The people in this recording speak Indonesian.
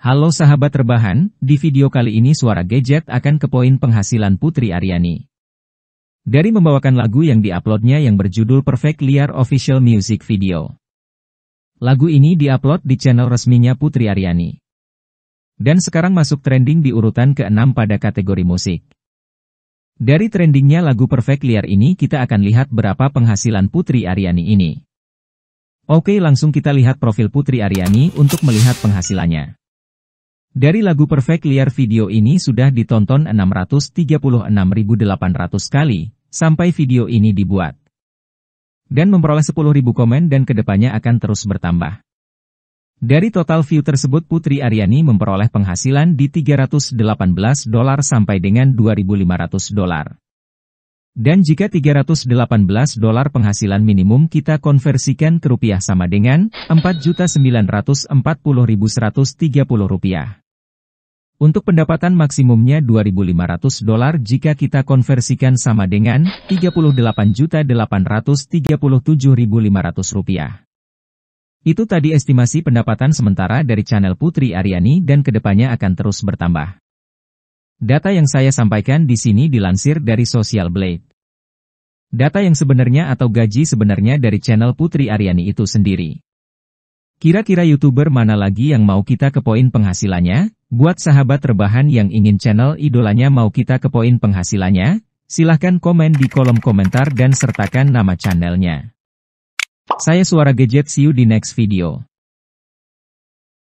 Halo sahabat rebahan, di video kali ini suara gadget akan ke poin penghasilan Putri Aryani. Dari membawakan lagu yang diuploadnya yang berjudul Perfect Liar Official Music Video. Lagu ini diupload di channel resminya Putri Aryani. Dan sekarang masuk trending di urutan ke-6 pada kategori musik. Dari trendingnya lagu Perfect Liar ini kita akan lihat berapa penghasilan Putri Aryani ini. Oke langsung kita lihat profil Putri Aryani untuk melihat penghasilannya. Dari lagu Perfect Liar video ini sudah ditonton 636.800 kali, sampai video ini dibuat. Dan memperoleh 10.000 komen dan kedepannya akan terus bertambah. Dari total view tersebut Putri Aryani memperoleh penghasilan di 318 dolar sampai dengan 2.500 dolar. Dan jika 318 dolar penghasilan minimum kita konversikan ke rupiah sama dengan 4.940.130 rupiah. Untuk pendapatan maksimumnya 2.500 dolar jika kita konversikan sama dengan 38.837.500 rupiah. Itu tadi estimasi pendapatan sementara dari channel Putri Aryani dan kedepannya akan terus bertambah. Data yang saya sampaikan di sini dilansir dari Social Blade. Data yang sebenarnya atau gaji sebenarnya dari channel Putri Aryani itu sendiri. Kira-kira YouTuber mana lagi yang mau kita kepoin penghasilannya? Buat sahabat rebahan yang ingin channel idolanya mau kita kepoin penghasilannya, silahkan komen di kolom komentar dan sertakan nama channelnya. Saya Suara Gadget, see you di next video.